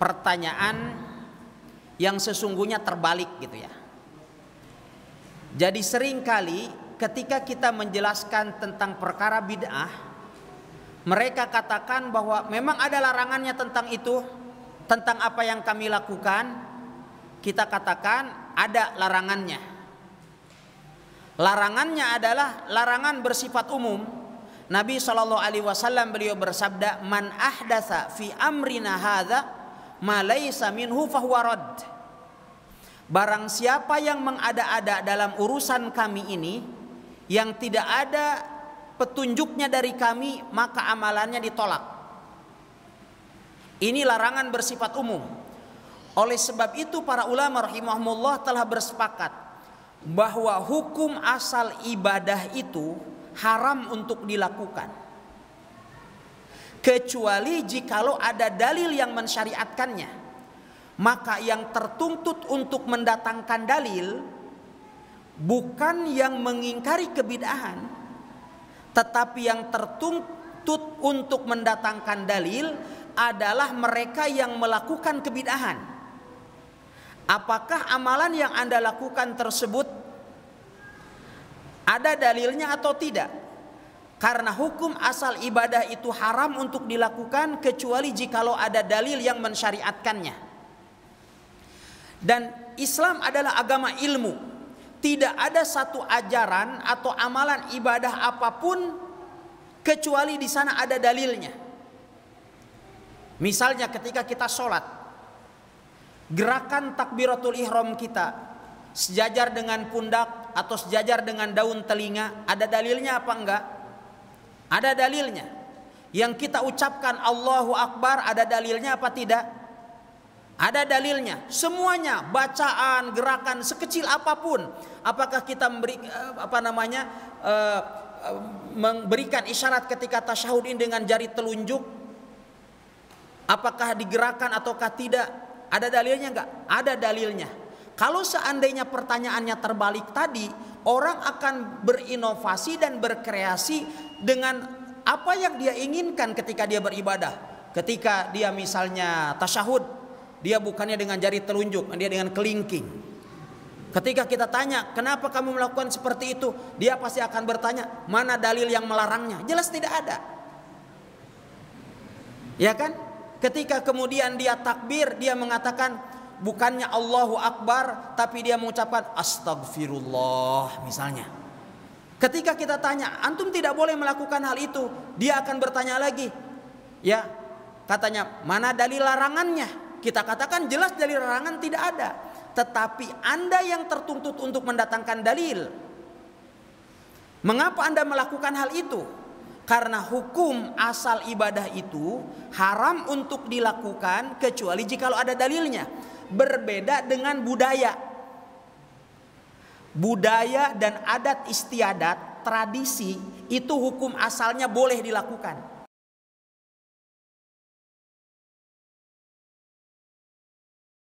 pertanyaan yang sesungguhnya terbalik gitu ya. Jadi seringkali ketika kita menjelaskan tentang perkara bid'ah, mereka katakan bahwa memang ada larangannya tentang itu, tentang apa yang kami lakukan, kita katakan ada larangannya. Larangannya adalah larangan bersifat umum. Nabi Shallallahu Alaihi Wasallam beliau bersabda, "Man ahdasa fi amrina hadza malaisa minhu fahuwarad. Barang siapa yang mengada-ada dalam urusan kami ini yang tidak ada petunjuknya dari kami maka amalannya ditolak. Ini larangan bersifat umum. Oleh sebab itu para ulama rahimahumullah telah bersepakat bahwa hukum asal ibadah itu haram untuk dilakukan kecuali jikalau ada dalil yang mensyariatkannya. Maka yang tertuntut untuk mendatangkan dalil bukan yang mengingkari kebidahan, tetapi yang tertuntut untuk mendatangkan dalil adalah mereka yang melakukan kebidahan. Apakah amalan yang Anda lakukan tersebut ada dalilnya atau tidak? Karena hukum asal ibadah itu haram untuk dilakukan kecuali jikalau ada dalil yang mensyariatkannya. Dan Islam adalah agama ilmu. Tidak ada satu ajaran atau amalan ibadah apapun kecuali di sana ada dalilnya. Misalnya ketika kita sholat, gerakan takbiratul ihram kita sejajar dengan pundak atau sejajar dengan daun telinga, ada dalilnya apa enggak? Ada dalilnya. Yang kita ucapkan Allahu Akbar ada dalilnya apa tidak? Ada dalilnya. Semuanya bacaan, gerakan sekecil apapun, apakah kita memberi eh, apa namanya? Eh, eh, memberikan isyarat ketika tasyahud dengan jari telunjuk apakah digerakkan ataukah tidak ada dalilnya enggak ada dalilnya kalau seandainya pertanyaannya terbalik tadi, orang akan berinovasi dan berkreasi dengan apa yang dia inginkan ketika dia beribadah. Ketika dia misalnya tasyahud, dia bukannya dengan jari telunjuk, dia dengan kelingking. Ketika kita tanya, kenapa kamu melakukan seperti itu? Dia pasti akan bertanya, mana dalil yang melarangnya? Jelas tidak ada. Ya kan? Ketika kemudian dia takbir, dia mengatakan, bukannya Allahu Akbar tapi dia mengucapkan astagfirullah misalnya. Ketika kita tanya, antum tidak boleh melakukan hal itu, dia akan bertanya lagi. Ya, katanya, mana dalil larangannya? Kita katakan jelas dalil larangan tidak ada. Tetapi Anda yang tertuntut untuk mendatangkan dalil. Mengapa Anda melakukan hal itu? Karena hukum asal ibadah itu haram untuk dilakukan kecuali jikalau ada dalilnya berbeda dengan budaya. Budaya dan adat istiadat, tradisi itu hukum asalnya boleh dilakukan.